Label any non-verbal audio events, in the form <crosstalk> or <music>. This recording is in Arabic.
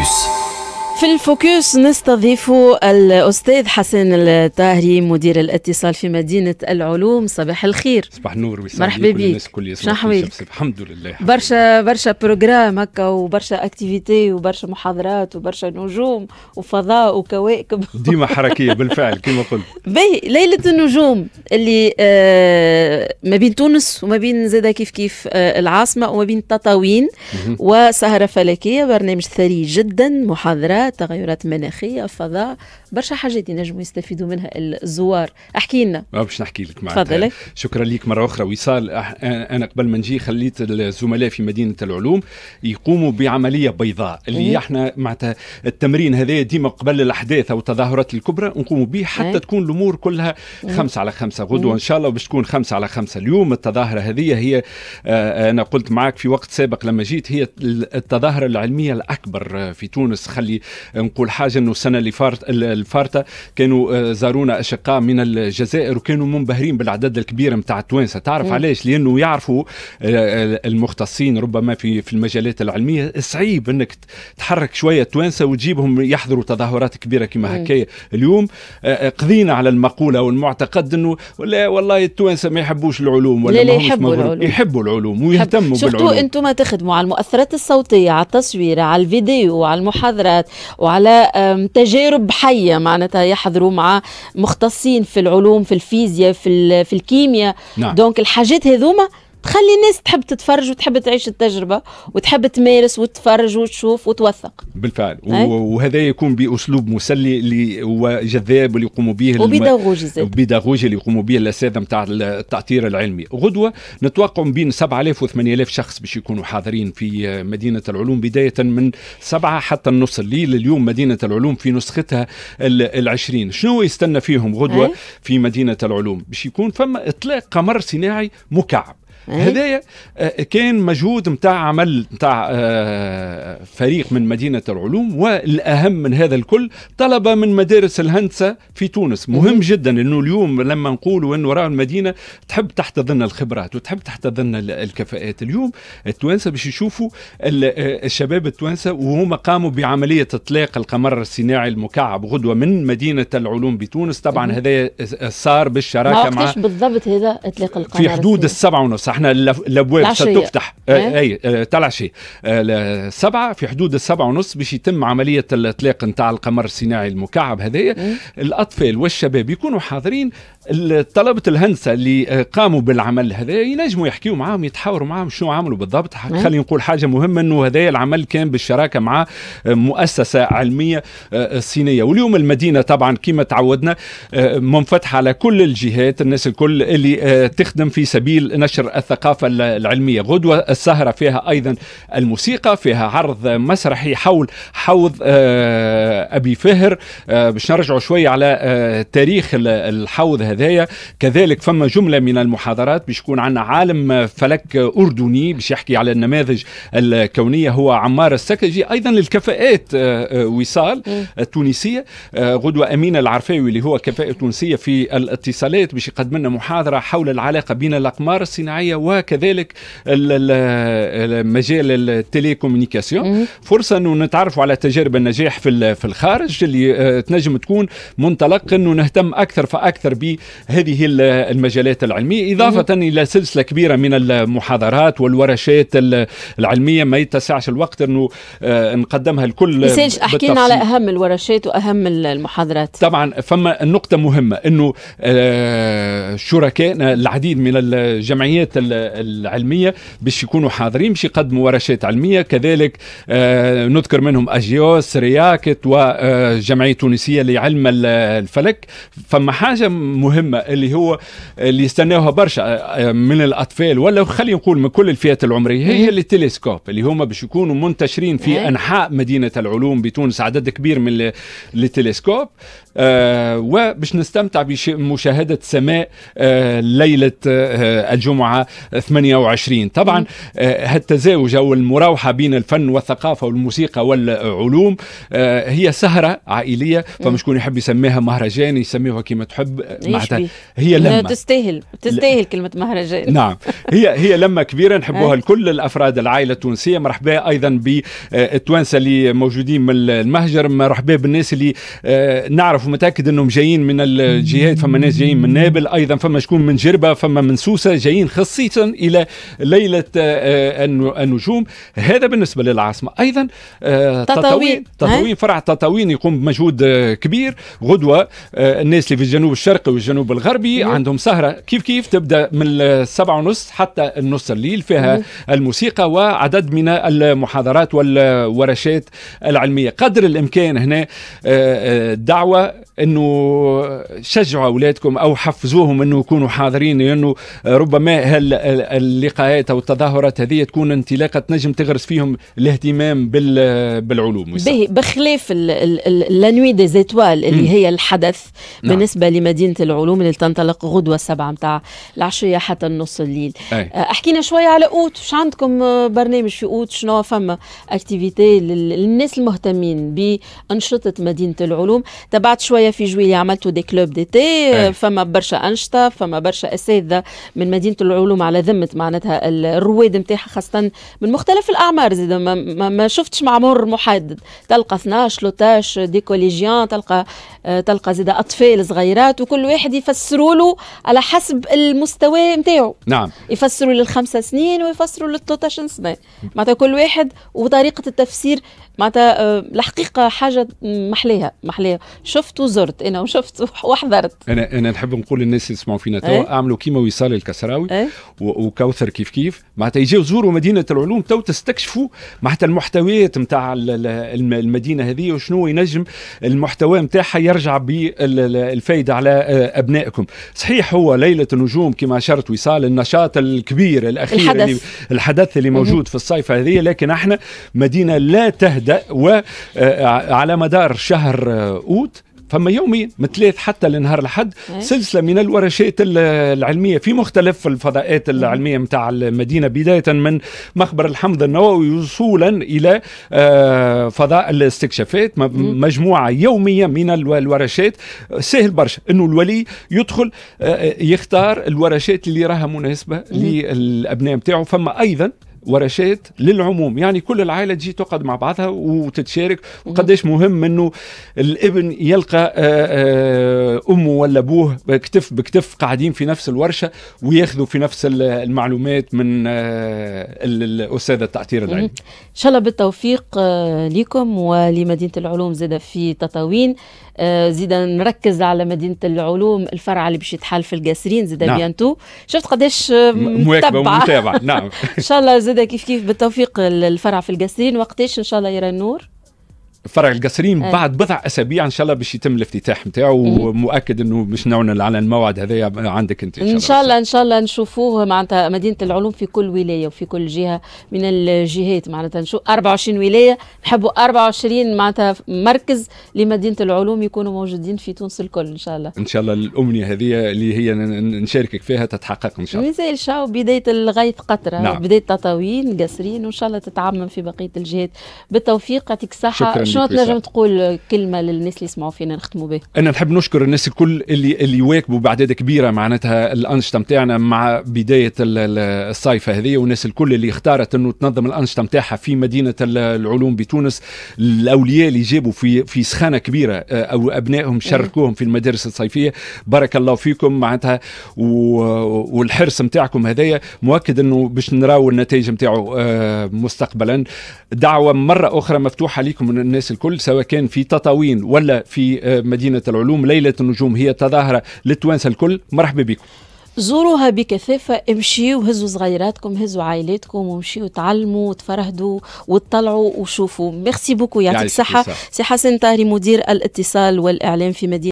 Merci. في الفوكس نستضيف الاستاذ حسن الطاهري مدير الاتصال في مدينه العلوم صباح الخير صباح النور مرحبا بك شنو الحمد لله برشا برشا بروجرام هكا وبرشا اكتيفيتي وبرشا محاضرات وبرشا نجوم وفضاء وكواكب <laughs> ديما حركيه بالفعل كما قلت باهي ليله النجوم اللي آه ما بين تونس وما بين زاده كيف كيف آه العاصمه وما بين تطاوين وسهره فلكيه برنامج ثري جدا محاضرات تغيرات مناخيه فضاء برشا حاجات ينجموا يستفيدوا منها الزوار احكي لنا آه، باش نحكي لك معناتها شكرا لك مره اخرى وصال انا قبل ما نجي خليت الزملاء في مدينه العلوم يقوموا بعمليه بيضاء اللي احنا معناتها التمرين هذا ديما قبل الاحداث او التظاهرات الكبرى نقوموا به حتى تكون الامور كلها خمسة على خمسة غدوة ان شاء الله باش تكون خمسة على خمسة اليوم التظاهرة هذه هي آه، آه، انا قلت معك في وقت سابق لما جيت هي التظاهرة العلمية الاكبر في تونس خلي نقول حاجه انه السنه اللي فارت الفارته كانوا آه، زارونا اشقاء من الجزائر وكانوا منبهرين بالعدد الكبير نتاع التوانسه تعرف م. علاش لانه يعرفوا آه، آه، المختصين ربما في في المجالات العلميه صعيب انك تحرك شويه التوانسه وتجيبهم يحضروا تظاهرات كبيره كما هكايا اليوم قضينا على المقوله والمعتقد انه لا والله التوانسه ما يحبوش العلوم ولا ما يحبوا العلوم يحبوا العلوم ويهتموا بالعلوم شفتوا انتم تخدموا على المؤثرات الصوتيه على التصوير على الفيديو على المحاضرات وعلى تجارب حية معناتها يحضروا مع مختصين في العلوم في الفيزياء في, في الكيمياء نعم. دونك الحاجات هذوما تخلي الناس تحب تتفرج وتحب تعيش التجربه وتحب تمارس وتتفرج وتشوف وتوثق بالفعل وهذا يكون باسلوب مسلي اللي هو جذاب اللي يقوموا به وبيداغوجي وبيداغوجي اللي يقوموا به الاساتذه نتاع التعطير العلمي غدوه نتوقع بين 7000 و 8000 شخص باش يكونوا حاضرين في مدينه العلوم بدايه من 7 حتى النص الليل اليوم مدينه العلوم في نسختها ال 20 شنو يستنى فيهم غدوه أي؟ في مدينه العلوم باش يكون فما اطلاق قمر صناعي مكعب إيه. هدايا آه، كان مجهود نتاع عمل نتاع آه، فريق من مدينه العلوم والاهم من هذا الكل طلبه من مدارس الهندسه في تونس مهم جدا انه اليوم لما نقولوا انه راه المدينه تحب تحتضن الخبرات وتحب تحتضن الكفاءات اليوم التوانسه باش يشوفوا آه، الشباب التوانسه وهما قاموا بعمليه اطلاق القمر الصناعي المكعب غدوه من مدينه العلوم بتونس طبعا هذا صار بالشراكه مع بالضبط هذا اطلاق القمر في حدود السبعة ونص احنا الابواب ستفتح آه، إيه؟ اي آه تلعشي آه في حدود السبعة ونص باش يتم عملية الاطلاق نتاع القمر الصناعي المكعب هذايا إيه؟ الاطفال والشباب يكونوا حاضرين طلبة الهندسة اللي آه، قاموا بالعمل هذا ينجموا يحكيوا معاهم يتحاوروا معاهم شنو عملوا بالضبط إيه؟ خلي نقول حاجة مهمة انه هذايا العمل كان بالشراكة مع آه، مؤسسة علمية صينية واليوم المدينة طبعا كما تعودنا منفتحة على كل الجهات الناس الكل اللي تخدم في سبيل نشر الثقافة العلمية غدوة السهرة فيها أيضا الموسيقى فيها عرض مسرحي حول حوض آه، أبي فهر آه، باش نرجعوا شوية على آه، تاريخ الحوض هذايا كذلك فما جملة من المحاضرات باش يكون عندنا عالم فلك أردني باش يحكي على النماذج الكونية هو عمار السكجي أيضا للكفاءات وصال التونسية غدوة أمين العرفاوي اللي هو كفاءة تونسية في الاتصالات باش يقدم لنا محاضرة حول العلاقة بين الأقمار الصناعية الصناعيه وكذلك مجال التليكومونيكاسيون فرصه انه نتعرفوا على تجارب النجاح في في الخارج اللي آه، تنجم تكون منطلق انه نهتم اكثر فاكثر بهذه المجالات العلميه اضافه الى سلسله كبيره من المحاضرات والورشات العلميه ما يتسعش الوقت انه آه، نقدمها لكل يسالش احكينا على اهم الورشات واهم المحاضرات طبعا فما نقطه مهمه انه آه، شركائنا العديد من الجمعيات العلميه باش يكونوا حاضرين باش يقدموا ورشات علميه كذلك آه، نذكر منهم اجيوس رياكت وجمعيه آه، تونسيه لعلم الفلك فما حاجه مهمه اللي هو اللي يستناوها برشا آه، من الاطفال ولا خلينا نقول من كل الفئات العمريه هي اللي التلسكوب اللي هما باش يكونوا منتشرين في انحاء مدينه العلوم بتونس عدد كبير من التلسكوب آه وباش نستمتع بمشاهده سماء آه ليله آه الجمعه 28 طبعا آه، هالتزاوج أو المراوحة بين الفن والثقافة والموسيقى والعلوم آه، هي سهرة عائلية فمشكون شكون يحب يسميها مهرجان يسميها كما تحب معناتها هي لما تستاهل تستاهل كلمة مهرجان نعم هي هي لما كبيرة نحبوها آه. لكل الأفراد العائلة التونسية مرحبا أيضا بالتوانسة اللي موجودين من المهجر مرحبا بالناس اللي نعرف ومتأكد أنهم جايين من الجهات فما ناس جايين من نابل أيضا فما شكون من جربة فما من سوسة جايين خاصين صيتا الى ليله آه، آه، النجوم هذا بالنسبه للعاصمه ايضا آه، تطاوين تطاوين فرع تطاوين يقوم بمجهود كبير غدوه الناس اللي في الجنوب الشرقي والجنوب الغربي مم. عندهم سهره كيف كيف تبدا من السبعة ونص حتى النص الليل فيها مم. الموسيقى وعدد من المحاضرات والورشات العلميه قدر الامكان هنا الدعوه انه شجعوا اولادكم او حفزوهم انه يكونوا حاضرين لانه ربما هل اللقاءات او التظاهرات هذه تكون انطلاقه نجم تغرس فيهم الاهتمام بالعلوم به بخلاف لا نوي دي زيتوال اللي هي الحدث نعم. بالنسبه لمدينه العلوم اللي تنطلق غدوه السبعه نتاع العشيه حتى نص الليل أي. أه، احكينا شويه على اوت واش عندكم أه، برنامج في اوت شنو فما اكتيفيتي للناس المهتمين بانشطه مدينه العلوم تبعت شويه في جويلي عملتوا دي كلوب دي تي فما برشا انشطه فما برشا اساتذه من مدينه العلوم اليوم على ذمه معناتها الرواد نتاعها خاصه من مختلف الاعمار زيد ما, ما, ما شفتش معمر محدد تلقى 12 13 دي كوليجيان تلقى آه، تلقى زيد اطفال صغيرات وكل واحد يفسروا له على حسب المستوى نتاعو نعم يفسروا للخمسة سنين ويفسروا لل 13 سنه معناتها كل واحد وطريقه التفسير معناتها آه، الحقيقه حاجه محليها محليها شفت وزرت انا وشفت <laughs> وحضرت انا انا نحب نقول للناس اللي يسمعوا فينا توا إيه؟ اعملوا كيما وصال الكسراوي إيه؟ وكوثر كيف كيف معناتها يجيو زوروا مدينه العلوم تو تستكشفوا معناتها المحتويات نتاع المدينه هذه وشنو ينجم المحتوى نتاعها يرجع بالفائده على آه، ابنائكم صحيح هو ليله النجوم كما اشرت وصال النشاط الكبير الاخير الحدث اللي الحدث اللي موجود في الصيف هذه لكن احنا مدينه لا تهدا وعلى آه، مدار شهر آه، اوت فما يوميا من ثلاث حتى لنهار الحد إيه. سلسله من الورشات العلميه في مختلف الفضاءات العلميه نتاع المدينه بدايه من مخبر الحمض النووي وصولا الى آه، فضاء الاستكشافات إيه. مجموعه يوميه من الورشات سهل برشا انه الولي يدخل آه، آه، يختار الورشات اللي راها مناسبه إيه. للابناء نتاعو فما ايضا ورشات للعموم يعني كل العائله تجي تقعد مع بعضها وتتشارك وقداش مهم انه الابن يلقى آه، آه، امه ولا ابوه كتف بكتف قاعدين في نفس الورشه وياخذوا في نفس المعلومات من آه، الاستاذ التعتير العلمي ان شاء الله بالتوفيق لكم ولمدينه العلوم زاده في تطاوين آه، زيدا نركز على مدينه العلوم الفرع اللي باش يتحل في القاسرين زيدا نعم. بيانتو شفت قداش آه، متابعة ومتابعه نعم <laughs> ان شاء الله زيدا كيف كيف بالتوفيق الفرع في القاسرين وقتاش ان شاء الله يرى النور فرع القصرين إيه. بعد بضع اسابيع ان شاء الله باش يتم الافتتاح نتاعو إيه. ومؤكد انه باش نعلن على الموعد هذا عندك انت ان شاء الله ان شاء الله نشوفوه معناتها مدينه العلوم في كل ولايه وفي كل جهه من الجهات معناتها نشوف 24 ولايه نحبوا 24 معناتها مركز لمدينه العلوم يكونوا موجودين في تونس الكل ان شاء الله ان شاء الله الامنيه هذه اللي هي نشاركك فيها تتحقق ان شاء الله مازال شاو بدايه الغيث قطره نعم. بدايه تطاوين قصرين وان شاء الله تتعمم في بقيه الجهات بالتوفيق يعطيك الصحه شنو تنجم تقول كلمه للناس اللي يسمعوا فينا نختموا به انا نحب نشكر الناس الكل اللي اللي واكبوا باعداد كبيره معناتها الانشطه نتاعنا مع بدايه الصيف هذه والناس الكل اللي اختارت انه تنظم الانشطه نتاعها في مدينه العلوم بتونس الاولياء اللي جابوا في في سخانه كبيره او ابنائهم إيه. شاركوهم في المدارس الصيفيه بارك الله فيكم معناتها والحرص نتاعكم هذايا مؤكد انه باش نراو النتائج نتاعو آه، مستقبلا دعوه مره اخرى مفتوحه لكم الناس الناس الكل سواء كان في تطاوين ولا في آه، مدينه العلوم ليله النجوم هي تظاهره للتوانسه الكل مرحبا بكم زوروها بكثافة امشيوا وهزوا صغيراتكم هزوا عائلاتكم وامشيوا تعلموا وتفرهدوا وتطلعوا وشوفوا ميرسي بوكو يعطيك صحة سي حسن طاهري مدير الاتصال والإعلام في مدينة